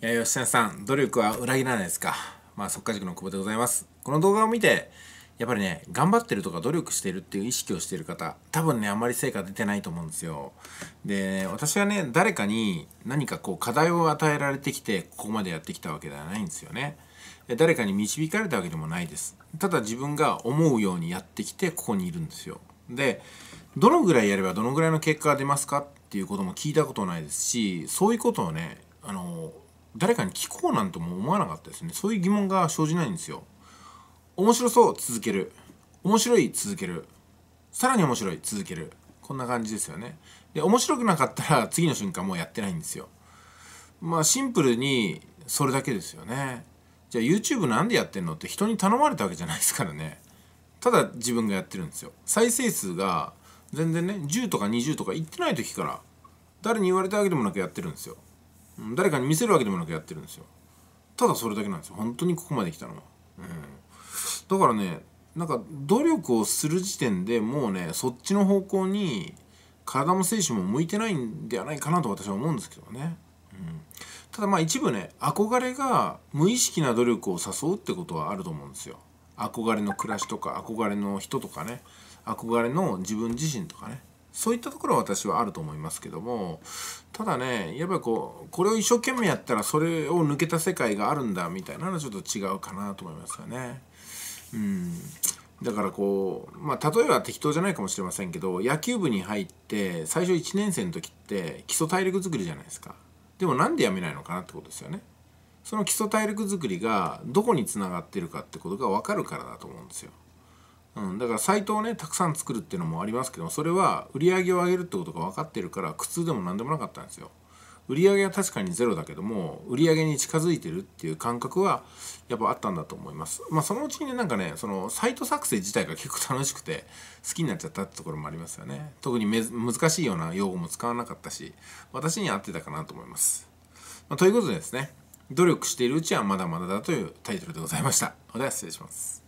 いや、吉田さん、努力は裏切らないですか。まあ、速稼塾の久保でございます。この動画を見て、やっぱりね、頑張ってるとか努力してるっていう意識をしてる方、多分ね、あんまり成果出てないと思うんですよ。で、私はね、誰かに何かこう課題を与えられてきて、ここまでやってきたわけではないんですよね。誰かに導かれたわけでもないです。ただ自分が思うようにやってきて、ここにいるんですよ。で、どのぐらいやればどのぐらいの結果が出ますかっていうことも聞いたことないですし、そういうことをね、あの、誰かに聞こうなんとも思わなかったですねそういう疑問が生じないんですよ面白そう続ける面白い続けるさらに面白い続けるこんな感じですよねで面白くなかったら 次の瞬間もうやってないんですよまあシンプルにそれだけですよねじゃあ YouTube なんでやってんのって人に頼まれたわけじゃないですからねただ自分がやってるんですよ再生数が全然ね10とか20とかいってない時から誰に言われたわけでもなくやってるんですよ誰かに見せるわけでもなくやってるんですよただそれだけなんですよ本当にここまで来たのは、うん、だからねなんか努力をする時点でもうねそっちの方向に体も精神も向いてないんではないかなと私は思うんですけどね、うん、ただまあ一部ね憧れが無意識な努力を誘うってことはあると思うんですよ憧れの暮らしとか憧れの人とかね憧れの自分自身とかねそういったところは私はあると思いますけどもただねやっぱりこうこれを一生懸命やったらそれを抜けた世界があるんだみたいなのはちょっと違うかなと思いますよね。うんだからこう、まあ、例えば適当じゃないかもしれませんけど野球部に入って最初1年生の時って基礎体力作りじゃないですかでもなんでやめないのかなってことですよねその基礎体力作りがどこにつながってるかってことが分かるからだと思うんですようん、だからサイトをねたくさん作るっていうのもありますけどそれは売り上げを上げるってことが分かってるから苦痛でも何でもなかったんですよ。売り上げは確かにゼロだけども売り上げに近づいてるっていう感覚はやっぱあったんだと思います。まあそのうちにねなんかねそのサイト作成自体が結構楽しくて好きになっちゃったってところもありますよね。特に難しいような用語も使わなかったし私に合ってたかなと思います。まあ、ということでですね努力しているうちはまだまだだというタイトルでございました。では失礼します。